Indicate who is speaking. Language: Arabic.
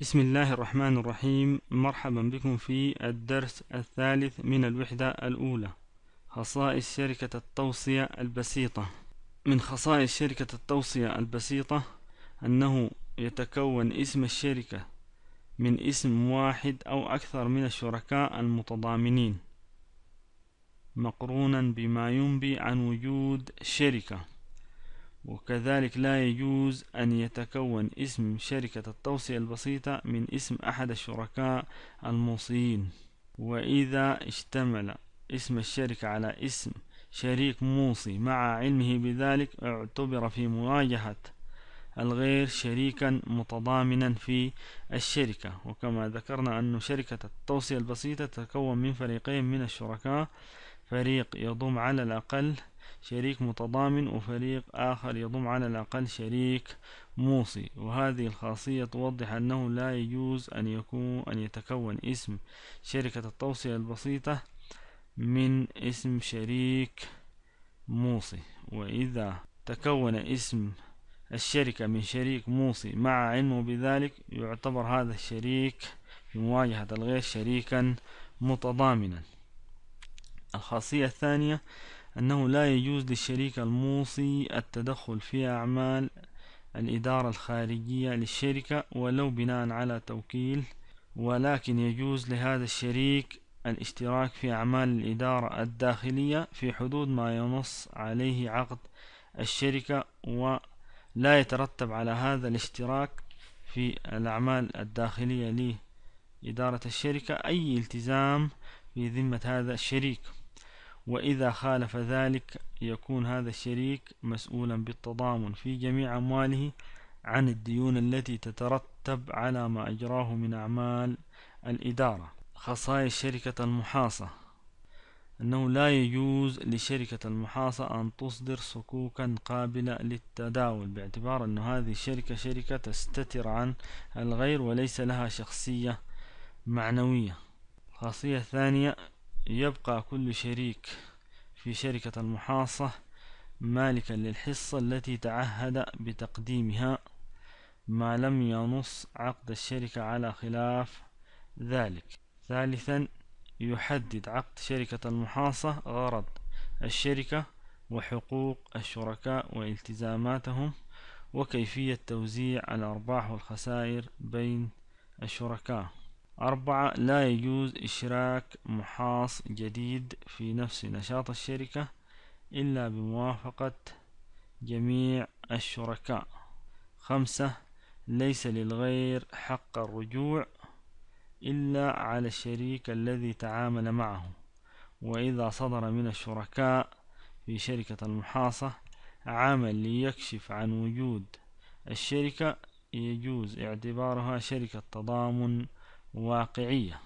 Speaker 1: بسم الله الرحمن الرحيم مرحبا بكم في الدرس الثالث من الوحدة الأولى خصائص شركة التوصية البسيطة من خصائص شركة التوصية البسيطة أنه يتكون اسم الشركة من اسم واحد أو أكثر من الشركاء المتضامنين مقرونا بما ينبي عن وجود شركة وكذلك لا يجوز أن يتكون اسم شركة التوصية البسيطة من اسم أحد الشركاء الموصيين وإذا اشتمل اسم الشركة على اسم شريك موصي مع علمه بذلك اعتبر في مواجهة الغير شريكا متضامنا في الشركة وكما ذكرنا أن شركة التوصية البسيطة تتكون من فريقين من الشركاء فريق يضم على الأقل شريك متضامن وفريق آخر يضم على الأقل شريك موصي وهذه الخاصية توضح أنه لا يجوز أن يكون أن يتكون اسم شركة التوصية البسيطة من اسم شريك موصي وإذا تكون اسم الشركة من شريك موصي مع علمه بذلك يعتبر هذا الشريك في مواجهة الغير شريكا متضامنا الخاصية الثانية أنه لا يجوز للشريك الموصي التدخل في أعمال الإدارة الخارجية للشركة ولو بناء على توكيل ولكن يجوز لهذا الشريك الاشتراك في أعمال الإدارة الداخلية في حدود ما ينص عليه عقد الشركة ولا يترتب على هذا الاشتراك في الأعمال الداخلية لإدارة الشركة أي التزام في ذمة هذا الشريك وإذا خالف ذلك يكون هذا الشريك مسؤولا بالتضامن في جميع أمواله عن الديون التي تترتب على ما أجراه من أعمال الإدارة خصائص شركة المحاصة أنه لا يجوز لشركة المحاصة أن تصدر صكوكا قابلة للتداول باعتبار أن هذه الشركة شركة تستتر عن الغير وليس لها شخصية معنوية الخاصية الثانية يبقى كل شريك في شركة المحاصة مالكا للحصة التي تعهد بتقديمها ما لم ينص عقد الشركة على خلاف ذلك ثالثا يحدد عقد شركة المحاصة غرض الشركة وحقوق الشركاء والتزاماتهم وكيفية توزيع الأرباح والخسائر بين الشركاء أربعة لا يجوز إشراك محاص جديد في نفس نشاط الشركة إلا بموافقة جميع الشركاء خمسة ليس للغير حق الرجوع إلا على الشريك الذي تعامل معه وإذا صدر من الشركاء في شركة المحاصة عمل ليكشف عن وجود الشركة يجوز اعتبارها شركة تضامن واقعية